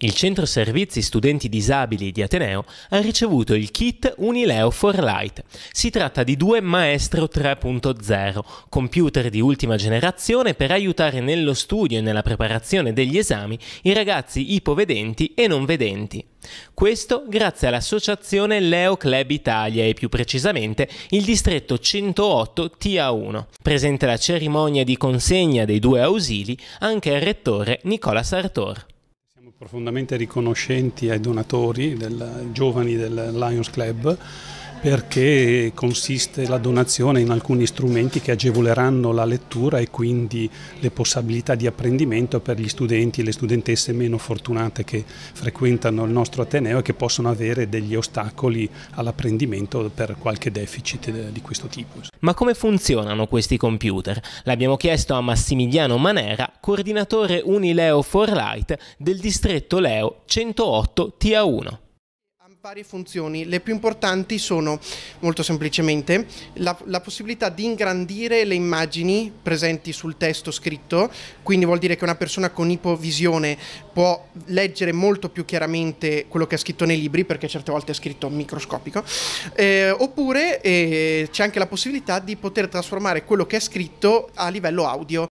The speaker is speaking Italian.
Il centro servizi studenti disabili di Ateneo ha ricevuto il kit Unileo for Light. Si tratta di due Maestro 3.0, computer di ultima generazione per aiutare nello studio e nella preparazione degli esami i ragazzi ipovedenti e non vedenti. Questo grazie all'associazione Leo Club Italia e più precisamente il distretto 108 TA1. Presente la cerimonia di consegna dei due ausili anche il rettore Nicola Sartor. Siamo profondamente riconoscenti ai donatori, ai giovani del Lions Club perché consiste la donazione in alcuni strumenti che agevoleranno la lettura e quindi le possibilità di apprendimento per gli studenti e le studentesse meno fortunate che frequentano il nostro Ateneo e che possono avere degli ostacoli all'apprendimento per qualche deficit di questo tipo. Ma come funzionano questi computer? L'abbiamo chiesto a Massimiliano Manera, coordinatore Unileo for Light del distretto Leo 108 TA1 varie funzioni, le più importanti sono molto semplicemente la, la, possibilità di ingrandire le immagini presenti sul testo scritto, quindi vuol dire che una persona con ipovisione può leggere molto più chiaramente quello che è scritto nei libri, perché certe volte è scritto microscopico, eh, oppure eh, c'è anche la possibilità di poter trasformare quello che è scritto a livello audio.